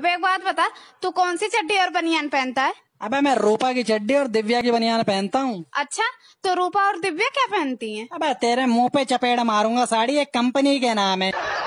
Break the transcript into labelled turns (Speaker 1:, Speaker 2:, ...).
Speaker 1: अब एक बात बता तू कौन सी चड्डी और बनियान पहनता है अबे मैं रूपा की चड्डी और दिव्या की बनियान पहनता हूँ अच्छा तो रूपा और दिव्या क्या पहनती हैं? अबे तेरे मुंह पे चपेड़ मारूंगा साड़ी एक कंपनी के नाम है